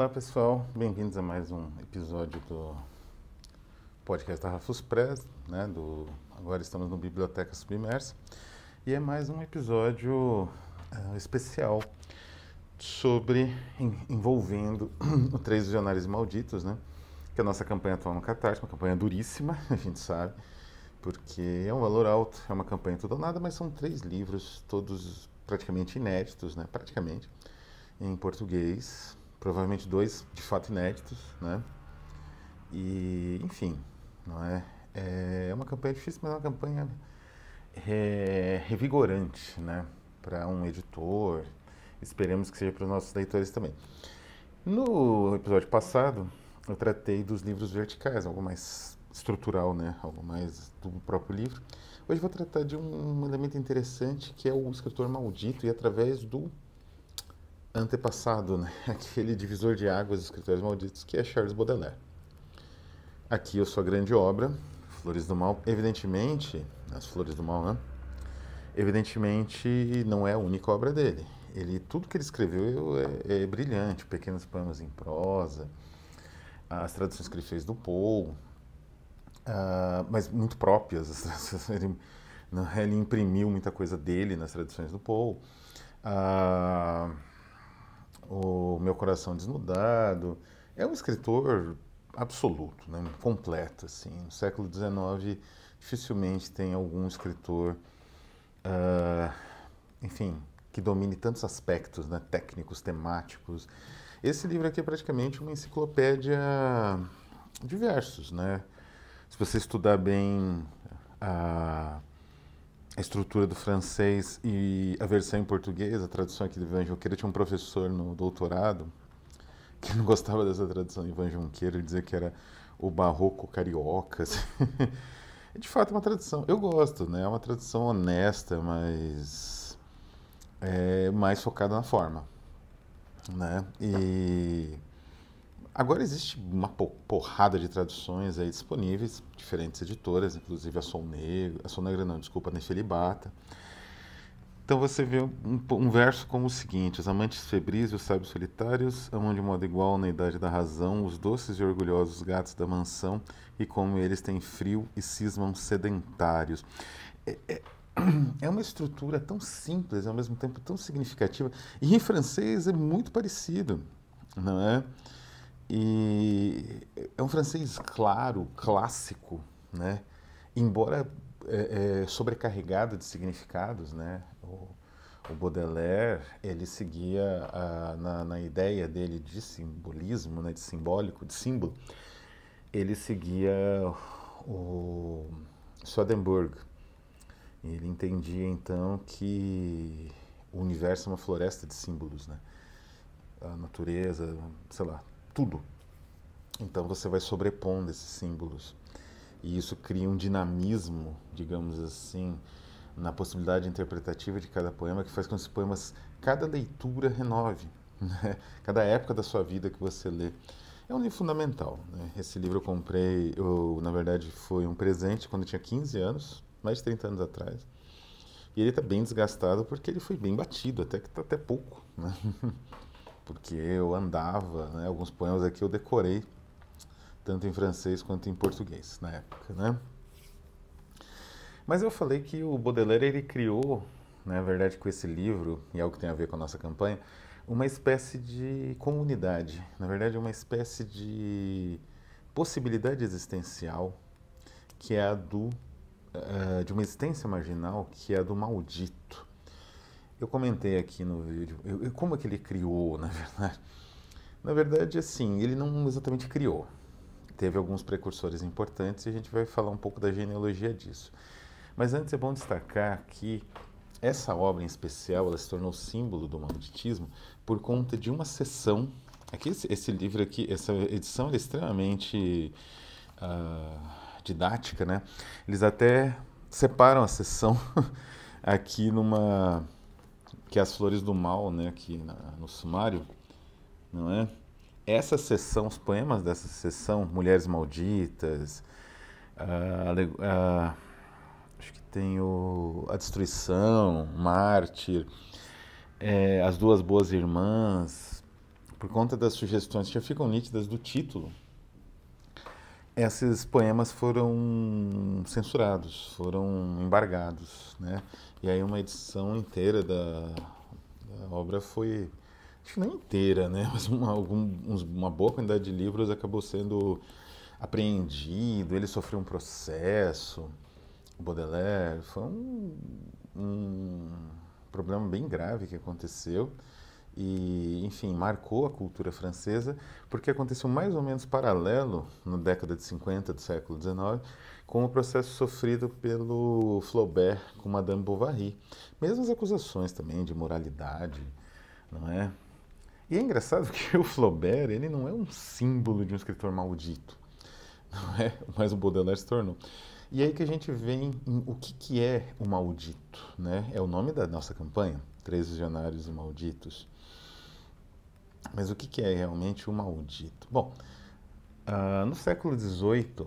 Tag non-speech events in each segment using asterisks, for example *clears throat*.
Olá pessoal, bem-vindos a mais um episódio do podcast da Rafus Press, né? Do... Agora estamos no Biblioteca Submersa e é mais um episódio uh, especial sobre em, envolvendo os *clears throat* três visionários malditos, né? Que é a nossa campanha atual no Catarse, uma campanha duríssima, *laughs* a gente sabe, porque é um valor alto, é uma campanha tudo ou nada, mas são três livros, todos praticamente inéditos, né? Praticamente em português, provavelmente dois de fato inéditos, né? E, enfim, não é? É, é uma campanha difícil, mas é uma campanha é, revigorante, né? Para um editor, esperemos que seja para os nossos leitores também. No episódio passado, eu tratei dos livros verticais, algo mais estrutural, né? Algo mais do próprio livro. Hoje vou tratar de um elemento interessante que é o escritor maldito e através do antepassado, né? *laughs* aquele divisor de águas dos escritores malditos, que é Charles Baudelaire. Aqui a sua grande obra, Flores do Mal, evidentemente, as Flores do Mal, né? Evidentemente não é a única obra dele. Ele, tudo que ele escreveu é, é brilhante, pequenos poemas em prosa, as traduções que ele fez do Poe, Uh, mas muito próprias. *laughs* Ele, ele, imprimiu muita coisa dele nas traduções do Paul. Uh, o Meu Coração Desnudado. É um escritor absoluto, né? completo. Assim. No século XIX, dificilmente tem algum escritor, uh, enfim, que domine tantos aspectos né? técnicos, temáticos. Esse livro aqui é praticamente uma enciclopédia de versos. Né? Se você estudar bem a a estrutura do francês e a versão em português, a tradução aqui do Ivan Junqueira. Tinha um professor no doutorado que não *laughs* gostava dessa tradução do Ivan Junqueira, ele dizia que era o barroco carioca. Assim. *laughs* É, de fato é uma tradução, eu gosto, né? É uma tradução honesta, mas é mais focada na forma, né? E Agora existe uma porrada de traduções aí disponíveis, diferentes editoras, inclusive a Sol Negro, a Sol Negra não, desculpa, a Nefelibata. Então você vê um, um, verso como o seguinte: Os amantes febris e os sábios solitários amam de modo igual na idade da razão os doces e orgulhosos gatos da mansão e como eles têm frio e cismam sedentários. É, é, *clears throat* é uma estrutura tão simples, ao mesmo tempo tão significativa. E em francês é muito parecido, não é? E é um francês claro, clássico, né? embora é, é, sobrecarregado de significados. Né? O, o Baudelaire ele seguia a, na, na, ideia dele de simbolismo, né? de simbólico, de símbolo. Ele seguia o Swedenborg. Ele entendia então que o universo é uma floresta de símbolos, né? A natureza, sei lá, tudo. Então você vai sobrepondo esses símbolos. E isso cria um dinamismo, digamos assim, na possibilidade interpretativa de cada poema, que faz com que os poemas, cada leitura renove, *laughs* né? cada época da sua vida que você lê. É um livro fundamental. Né? Esse livro eu comprei, eu, na verdade, foi um presente quando eu tinha 15 anos, mais de 30 anos atrás. E ele está bem desgastado porque ele foi bem batido, até que está até pouco. Né? *laughs* porque eu andava, né, alguns poemas aqui eu decorei, tanto em francês quanto em português na época, né? Mas eu falei que o Baudelaire ele criou, né, na verdade, com esse livro, e é algo que tem a ver com a nossa campanha, uma espécie de comunidade, na verdade, uma espécie de possibilidade existencial que é a do, uh, de uma existência marginal que é a do maldito. Eu comentei aqui no vídeo, eu, eu, como é que ele criou, *laughs* na verdade? Na verdade, assim, ele não exatamente criou. Teve alguns precursores importantes e a gente vai falar um pouco da genealogia disso. Mas antes é bom destacar que essa obra em especial ela se tornou símbolo do manditismo por conta de uma sessão. Aqui, é esse, esse livro aqui, essa edição é extremamente uh, didática, né? Eles até separam a sessão *laughs* aqui numa que é as flores do mal, né, aqui na, no sumário, não é? Essa sessão, os poemas dessa sessão, Mulheres Malditas, a, acho que tem o A Destruição, Mártir, é, As Duas Boas Irmãs, por conta das sugestões que já ficam nítidas do título, esses poemas foram censurados, foram embargados, né? E aí uma edição inteira da, da obra foi, acho que não inteira, né? *laughs* Mas uma, algum, uma boa quantidade de livros acabou sendo apreendido, ele sofreu um processo, o Baudelaire, foi um, um problema bem grave que aconteceu e, enfim, marcou a cultura francesa, porque aconteceu mais ou menos paralelo, na década de 50 do século XIX, com o processo sofrido pelo Flaubert com Madame Bovary. Mesmas acusações também de moralidade, não é? E é engraçado *laughs* que o Flaubert, ele não é um símbolo de um escritor maldito, *laughs* não é? Mas o Baudelaire se tornou. E aí que a gente vem em o que, que é o maldito, né? É o nome da nossa campanha, Três Visionários e Malditos. Mas o que é realmente o maldito? Bom, uh, no século XVIII,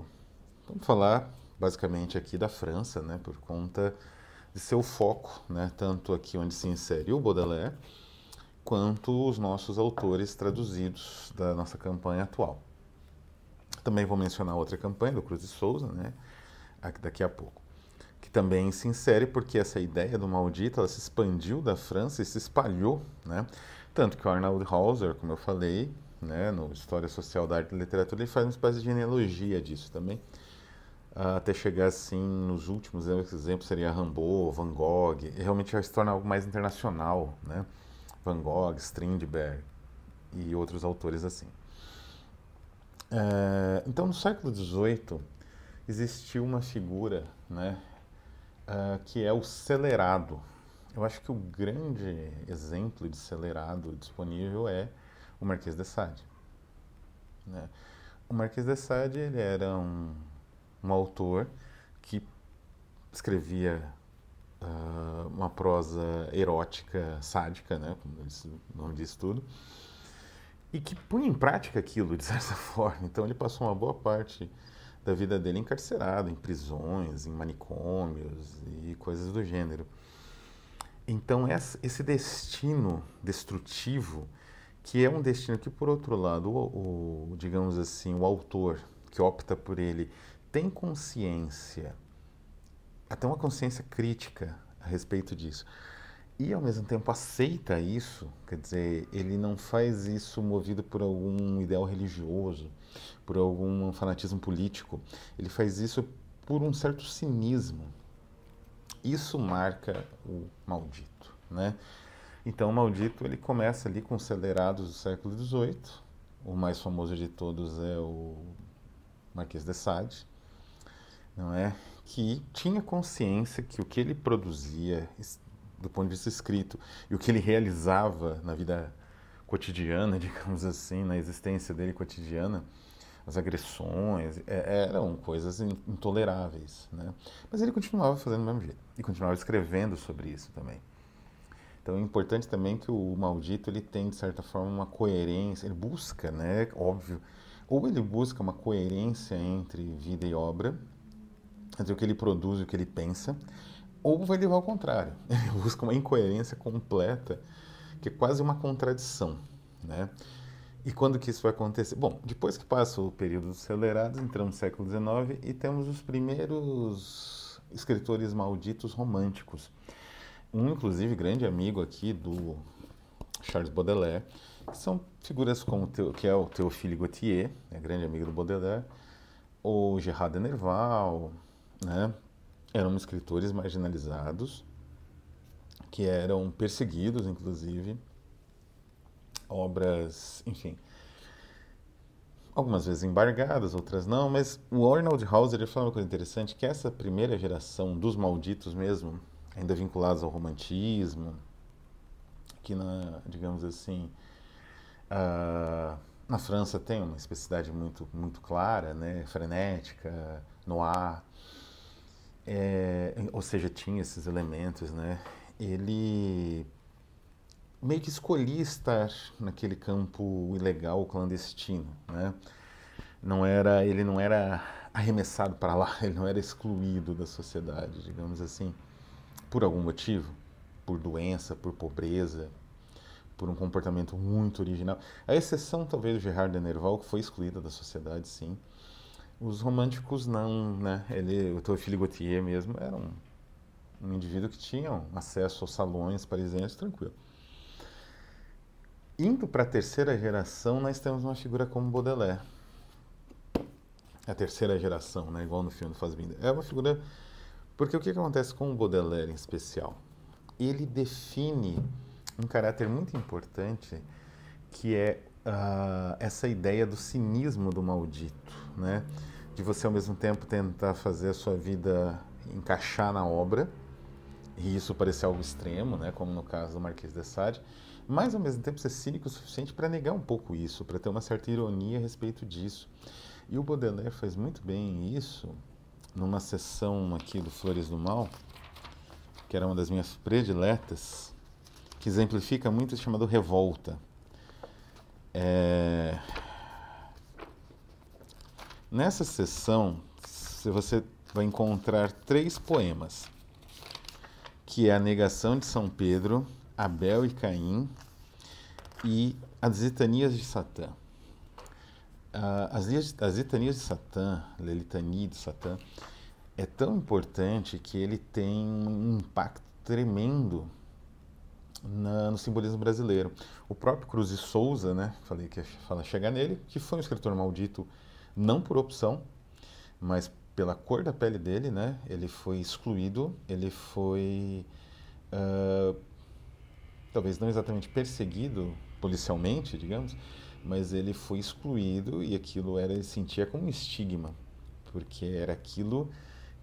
vamos falar basicamente aqui da França, né, por conta de seu foco, né, tanto aqui onde se insere o Baudelaire, quanto os nossos autores traduzidos da nossa campanha atual. Também vou mencionar outra campanha do Cruz de Souza, né, daqui a pouco, que também se insere porque essa ideia do maldito ela se expandiu da França e se espalhou, né, tanto que o Arnold Hauser, como eu falei, né, no História Social da Arte e Literatura, ele faz uma espécie de genealogia disso também, até chegar assim nos últimos exemplos seria Rambaud, Van Gogh, realmente já se torna algo mais internacional, né? Van Gogh, Strindberg e outros autores assim. É, então, no século XVIII existiu uma figura, né, eh, que é o celerado, eu acho que o grande exemplo de acelerado disponível é o Marquês de Sade. Né? O Marquês de Sade ele era um, um autor que escrevia uh, uma prosa erótica, sádica, né? como disse, o nome diz tudo, e que punha em prática aquilo, de certa *laughs* forma. Então ele passou uma boa parte da vida dele encarcerado, em prisões, em manicômios e coisas do gênero. Então, esse destino destrutivo, que é um destino que, por outro lado, o, o, digamos assim, o autor que opta por ele tem consciência, até uma consciência crítica a respeito disso, e ao mesmo tempo aceita isso, quer dizer, ele não faz isso movido por algum ideal religioso, por algum fanatismo político, ele faz isso por um certo cinismo, isso marca o maldito, né? Então, o maldito ele começa ali com os acelerados do século XVIII. O mais famoso de todos é o Marquês de Sade, não é? Que tinha consciência que o que ele produzia do ponto de vista escrito e o que ele realizava na vida cotidiana, *laughs* digamos assim, na existência dele cotidiana, as agressões, é, é eram coisas intoleráveis, né? Mas ele continuava fazendo do mesmo jeito e continuava escrevendo sobre isso também. Então é importante também que o maldito ele tem de certa forma uma coerência, ele busca, né? Óbvio, ou ele busca uma coerência entre vida e obra, entre o que ele produz e o que ele pensa, ou vai levar ao contrário. *laughs* Ele busca uma incoerência completa, que é quase uma contradição, né? E quando que isso vai acontecer? Bom, depois que passa o período dos acelerados, entramos no século XIX e temos os primeiros escritores malditos românticos. Um, inclusive, grande amigo aqui do Charles Baudelaire, que são figuras como teu, que é o Théophile Gautier, né, grande amigo do Baudelaire, ou Gerard Nerval, né, eram escritores marginalizados, que eram perseguidos, inclusive, obras, enfim, algumas vezes embargadas, outras não, mas o Arnold Hauser ele fala uma coisa interessante, que essa primeira geração dos malditos mesmo, ainda vinculados ao romantismo, que na, digamos assim, uh, na França tem uma especificidade muito, muito clara, né, frenética, noir, é, ou seja, tinha esses elementos, né, ele meio que escolhi estar naquele campo ilegal clandestino, né? Não era, ele não era arremessado para lá, *laughs* ele não era excluído da sociedade, digamos assim, por algum motivo, por doença, por pobreza, por um comportamento muito original. A exceção talvez do Gerard de Nerval, que foi excluído da sociedade, sim. Os românticos não, né? Ele, o Théophile Gautier mesmo era um, um indivíduo que tinha acesso aos salões parisienses tranquilo. Indo para a terceira geração, nós temos uma figura como Baudelaire. A terceira geração, né? igual no filme do Fazbinda. É uma figura. Porque o que acontece com o Baudelaire em especial? Ele define um caráter muito importante que é uh, essa ideia do cinismo do maldito, né? De você ao mesmo tempo tentar fazer a sua vida encaixar na obra, e isso parecer algo extremo, né? Como no caso do Marquês de Sade mas ao mesmo tempo ser cínico o suficiente para negar um pouco isso, para ter uma certa ironia a respeito disso. E o Baudelaire faz muito bem isso numa sessão aqui do Flores do Mal, que era uma das minhas prediletas, que exemplifica muito o chamado revolta. É... Nessa sessão, você vai encontrar três poemas, que é a negação de São Pedro, Abel e Caim e as litanias de Satã. Ah, as, as litanias de Satã, litania de Satã, é tão importante que ele tem um impacto tremendo na, no simbolismo brasileiro. O próprio Cruz de Souza, né, falei que fala chegar nele, que foi um escritor maldito não por opção, mas pela cor da pele dele, né? Ele foi excluído, ele foi uh, talvez não exatamente perseguido policialmente, digamos, mas ele foi excluído e aquilo era ele sentia como um estigma, porque era aquilo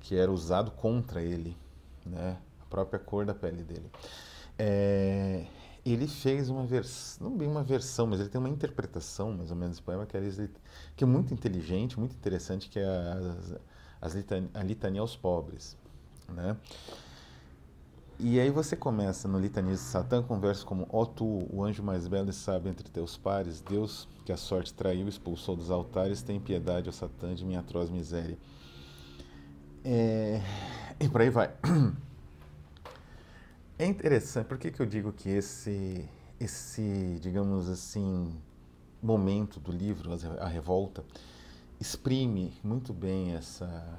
que era usado contra ele, né? A própria cor da pele dele. É, ele fez uma versão, não bem uma versão, mas ele tem uma interpretação, mais ou menos, do poema, que é, que é muito inteligente, muito interessante, que é a, a, a, litania, a litania aos pobres. Né? E aí você começa no Litanias de Satã, conversa como, ó oh, tu, o anjo mais belo e sábio entre teus pares, Deus, que a sorte traiu expulsou dos altares, tem piedade, ó Satã, de minha atroz miséria. É... E por aí vai. *clears throat* É interessante, por que, que eu digo que esse, esse, digamos assim, momento do livro, A Revolta, exprime muito bem essa,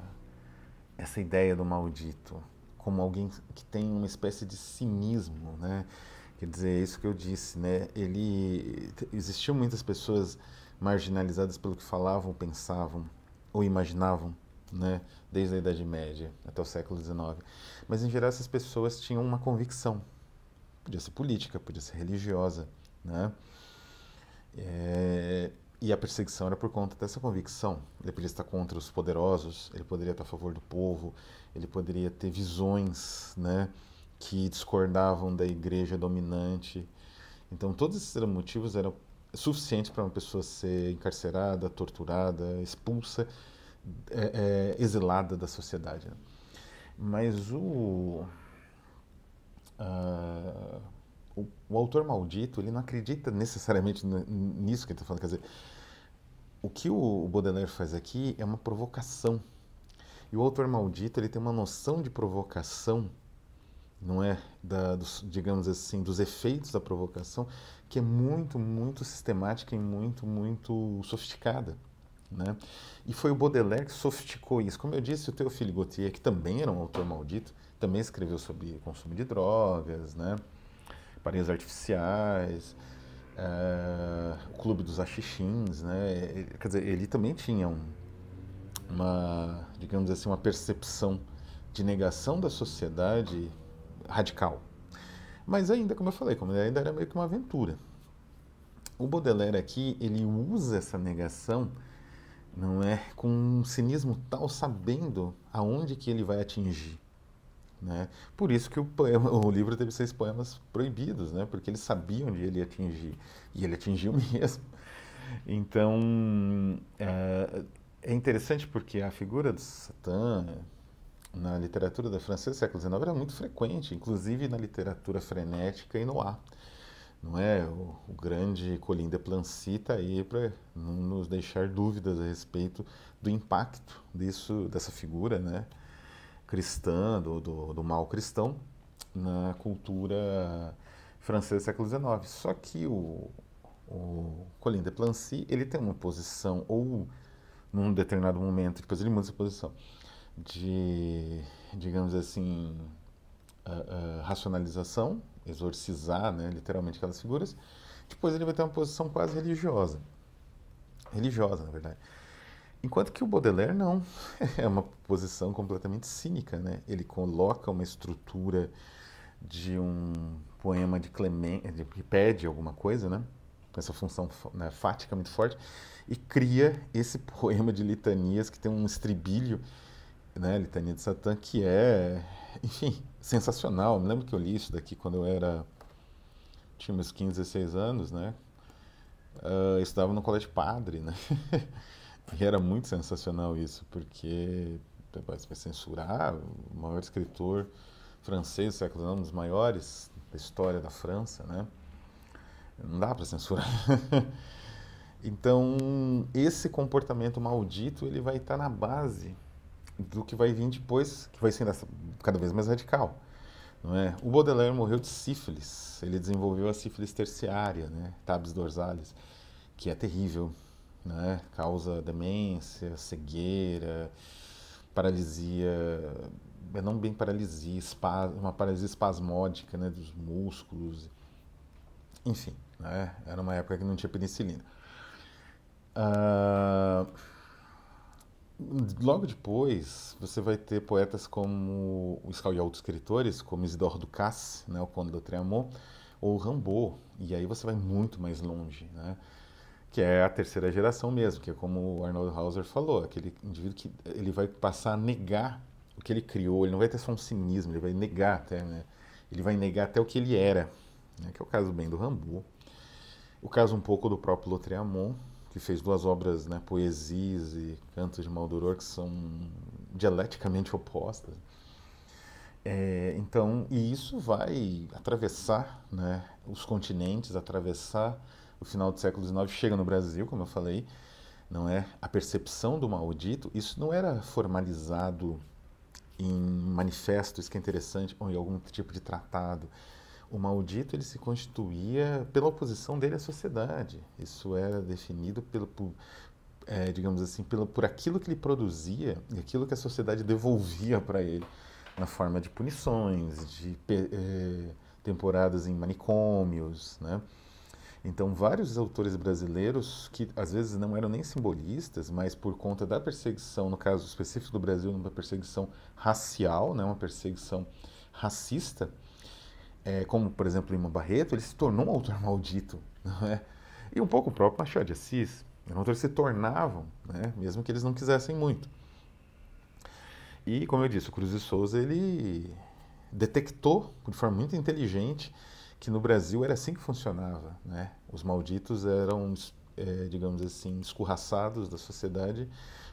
essa ideia do maldito, como alguém que tem uma espécie de cinismo, né? Quer dizer, é isso que eu disse, né? Ele existiam muitas pessoas marginalizadas pelo que falavam, pensavam ou imaginavam, né? Desde a Idade Média até o século XIX. Mas em geral essas pessoas tinham uma convicção. Podia ser política, podia ser religiosa, né? É, e a perseguição era por conta dessa convicção. Ele poderia estar contra os poderosos, ele poderia estar a favor do povo, ele poderia ter visões né, que discordavam da igreja dominante. Então, todos esses motivos eram suficientes para uma pessoa ser encarcerada, torturada, expulsa, é, é, exilada da sociedade. Né. Mas o. Uh, o, o autor maldito, ele não acredita necessariamente nisso que ele está falando. Quer dizer, o que o Baudelaire faz aqui é uma provocação. E o autor maldito, ele tem uma noção de provocação, não é? Da, dos, digamos assim, dos efeitos da provocação, que é muito, muito sistemática e muito, muito sofisticada. Né? E foi o Baudelaire que sofisticou isso. Como eu disse, o filho Gautier, que também era um autor maldito, também escreveu sobre consumo de drogas, né? Paredes Artificiais, eh, o Clube dos Axixins, né? Ele, quer dizer, ele também tinha um, uma, digamos assim, uma percepção de negação da sociedade radical. Mas ainda, como eu falei, como ainda era meio que uma aventura. O Baudelaire aqui, ele usa essa negação, não é, com um cinismo tal, sabendo aonde que ele vai atingir né? Por isso que o, poema, *laughs* o livro teve seis poemas proibidos, né? porque eles sabiam onde ele ia atingir, e ele atingiu *laughs* mesmo. Então, é, é interessante porque a figura do Satã na literatura da França do século XIX era muito frequente, inclusive na literatura frenética e no ar. Não é? O, o grande Colin de Plancy está aí para não nos deixar dúvidas a respeito do impacto disso, dessa figura, né? cristã, do, do, do mal cristão, na cultura francesa do século XIX. Só que o, o Colin de Plancy, ele tem uma posição, ou num determinado momento, depois ele muda essa posição, de, digamos assim, uh, uh, racionalização, exorcizar, né, literalmente, aquelas figuras. Depois ele vai ter uma posição quase religiosa. Religiosa, na verdade. Enquanto que o Baudelaire não, *laughs* é uma posição completamente cínica, né? Ele coloca uma estrutura de um poema de Clemente, que pede alguma coisa, né? Essa função né, fática muito forte, e cria esse *laughs* poema de litanias que tem um estribilho, né? Litania de Satã, que é, enfim, sensacional. Eu me lembro que eu li isso daqui quando eu era. tinha meus 15, 16 anos, né? Uh, estudava no colégio padre, né? *laughs* E era muito sensacional isso, porque você vai censurar o maior escritor francês do século XIX, um dos maiores da história da França, né? Não dá para censurar. *laughs* então, esse comportamento maldito, ele vai estar tá na base do que vai vir depois, que vai ser cada vez mais radical. Não é? O Baudelaire morreu de sífilis. Ele desenvolveu a sífilis terciária, né? Tabes dorsalis, que é terrível né? Causa demência, cegueira, paralisia, é não bem paralisia, uma paralisia espasmódica, né? Dos músculos, enfim, né? Era uma época que não tinha penicilina. Ah, logo depois, você vai ter poetas como o Scal e outros escritores, como Isidoro Ducasse, né? O Conde do Tremor, ou Rambo e aí você vai muito mais longe, né? que é a terceira geração mesmo, que é como o Arnold Hauser falou, aquele indivíduo que ele vai passar a negar o que ele criou, ele não vai ter só um cinismo, ele vai negar até, né? ele vai negar até o que ele era, né? que é o caso bem do Rambo, o caso um pouco do próprio Lotreamon, que fez duas obras, né, poesias e cantos de Maldoror, que são dialeticamente opostas. É, então, e isso vai atravessar né, os continentes, atravessar o final do século XIX chega no Brasil, como eu falei, não é a percepção do maldito, isso não era formalizado em manifestos, que é interessante, ou em algum tipo de tratado. O maldito ele se constituía pela oposição dele à sociedade. Isso era definido pelo, por, é, digamos assim, pelo, por aquilo que ele produzia e aquilo que a sociedade devolvia para ele na forma de punições, de é, temporadas em manicômios, né? Então, vários autores brasileiros, que às vezes não eram nem simbolistas, mas por conta da perseguição, no caso específico do Brasil, uma perseguição racial, né, uma perseguição racista, é, como por exemplo Lima Barreto, ele se tornou um autor *laughs* maldito. Não é? E um pouco o próprio Machado de Assis. Eram autores que se tornavam, né, mesmo que eles não quisessem muito. E, como eu disse, o Cruz de Souza ele detectou de forma muito inteligente que no Brasil era assim que funcionava, né? Os malditos eram, é, digamos assim, escorraçados da sociedade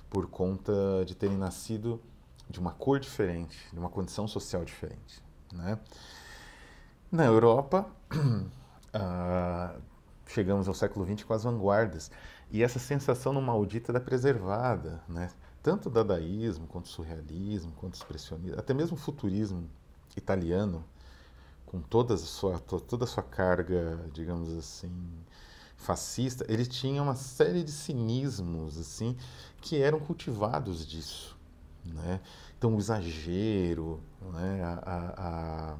por conta de terem nascido de uma cor diferente, de uma condição social diferente, né? Na Europa, *clears throat* ah, chegamos ao século XX com as vanguardas e essa sensação no maldito era preservada, né? Tanto o dadaísmo, quanto o surrealismo, quanto o expressionismo, até mesmo o futurismo italiano, com toda a sua, toda a sua carga, digamos assim, fascista, ele tinha uma série de cinismos, assim, que eram cultivados disso, né? Então, o exagero, né? a, a, a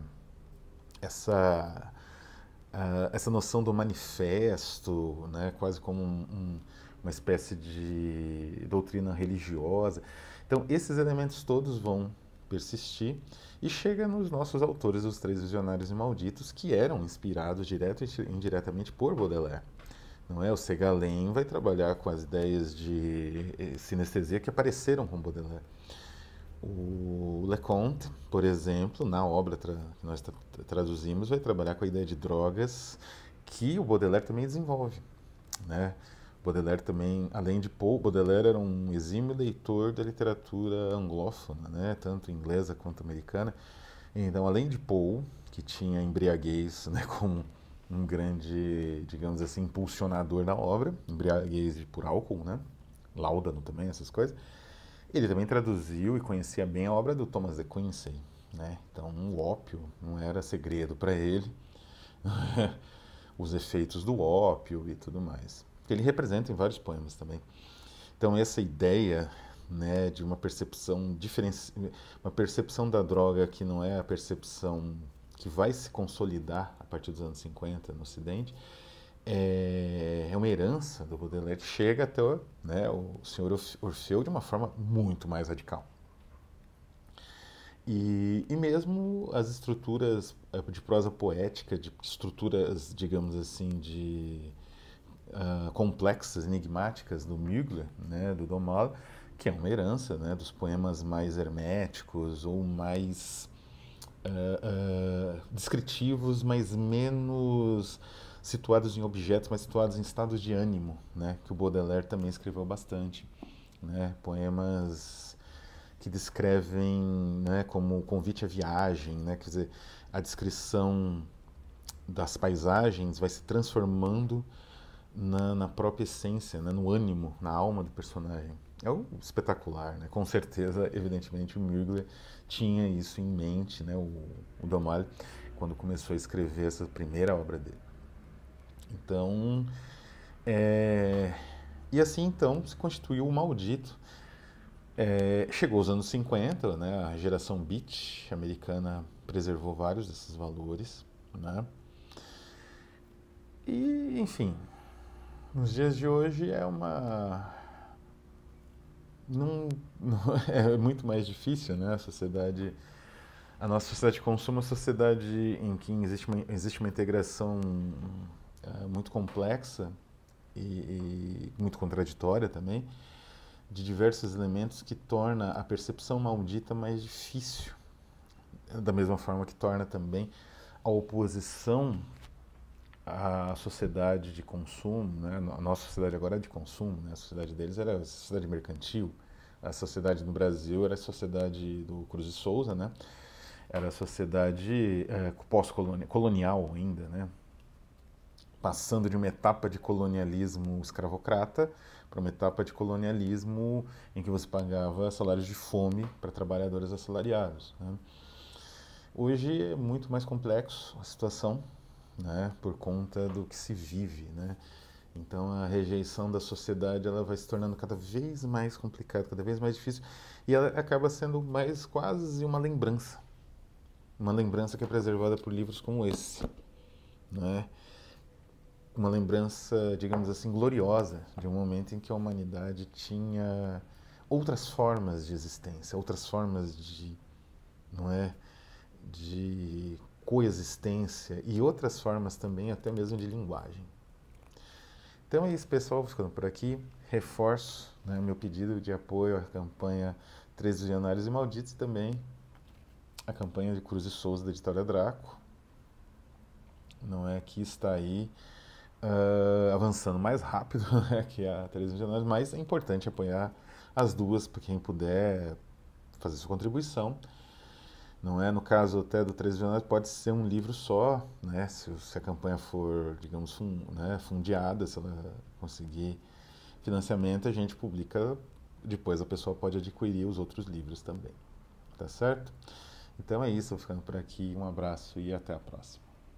essa, a, essa noção do manifesto, né? quase como um, um, uma espécie de doutrina religiosa. Então, esses elementos todos vão persistir e chega nos nossos autores, os três visionários e malditos, que eram inspirados direto e indiretamente por Baudelaire. Não é? O Segalen vai trabalhar com as ideias de eh, sinestesia que apareceram com Baudelaire. O Leconte, por exemplo, na obra que nós tra traduzimos, vai trabalhar com a ideia de drogas que o Baudelaire também desenvolve. Né? Baudelaire também, além de Poe, Baudelaire era um exímio leitor da literatura anglófona, né, tanto inglesa quanto americana. Então, além de Poe, que tinha embriaguez *laughs* né, como um grande, digamos assim, impulsionador na obra, embriaguez por álcool, né, Láudano também, essas coisas, ele também traduziu e conhecia bem a obra do Thomas de Quincey. Né? Então, o ópio não era segredo para ele, *laughs* os efeitos do ópio e tudo mais que ele representa em vários poemas também. Então essa ideia né, de uma percepção diferente, uma percepção da droga que não é a percepção que vai se consolidar a partir dos anos 50 no Ocidente, é, é, uma herança do Baudelaire, chega até né, o senhor Orfeu de uma forma muito mais radical. E, e mesmo as estruturas eh, de prosa poética, de estruturas, digamos assim, de ah, complexas, enigmáticas do Mugler, né, do Domal, que é uma herança né, dos poemas mais herméticos ou mais uh, uh, descritivos, mas menos situados em objetos, mas situados em estados de ânimo, né, que o Baudelaire também escreveu bastante. Né, poemas que descrevem né, como o convite à viagem, né, quer dizer, a descrição das paisagens vai se transformando na, na própria essência, né? no ânimo, na alma do personagem. É um espetacular, né? Com certeza, evidentemente, o Mugler tinha isso em mente, né? O, o quando começou a escrever essa primeira obra dele. Então, é... e assim então se constituiu o maldito. É... Chegou os anos 50, né? A geração beat americana preservou vários desses valores, né? E, enfim, nos dias de hoje é uma. Não, *laughs* não, é muito mais difícil, né? A sociedade. A nossa sociedade de consumo é uma sociedade em que existe uma, existe uma integração é, muito complexa e, e muito contraditória também de diversos elementos que torna a percepção maldita mais difícil. Da mesma forma que torna também a oposição a sociedade de consumo, né? a nossa sociedade agora é de consumo, né? a sociedade deles era a sociedade mercantil, a sociedade no Brasil era a sociedade do Cruz de Souza, né? era a sociedade é, eh, pós-colonial ainda, né? passando de uma etapa de colonialismo escravocrata para uma etapa de colonialismo em que você pagava salários de fome para trabalhadores assalariados. Né? Hoje é muito mais complexo a situação, né, por conta do que se vive, né? Então a rejeição da sociedade ela vai se tornando cada vez mais complicada, cada vez mais difícil e ela acaba sendo mais quase uma lembrança, uma lembrança que é preservada por livros como esse, né? Uma lembrança, digamos assim, gloriosa de um momento em que a humanidade tinha outras formas de existência, outras formas de, não é, de coexistência e outras formas também, até mesmo de linguagem. Então é isso, pessoal. ficando por aqui. Reforço né, o né, meu pedido de apoio à campanha Três Visionários e Malditos e também a campanha de Cruz e Souza da Editora Draco. Não é que está aí uh, avançando mais rápido *laughs* né, que a Três Visionários, mas é importante apoiar as duas, para quem puder fazer sua contribuição não é no caso até do 13 Visionários, pode ser um livro só, né? Se, se a campanha for, digamos, fun, né, fundiada, se ela conseguir financiamento, a gente publica, depois a pessoa pode adquirir os outros livros também, tá certo? Então é isso, vou ficando por aqui, um abraço e até a próxima.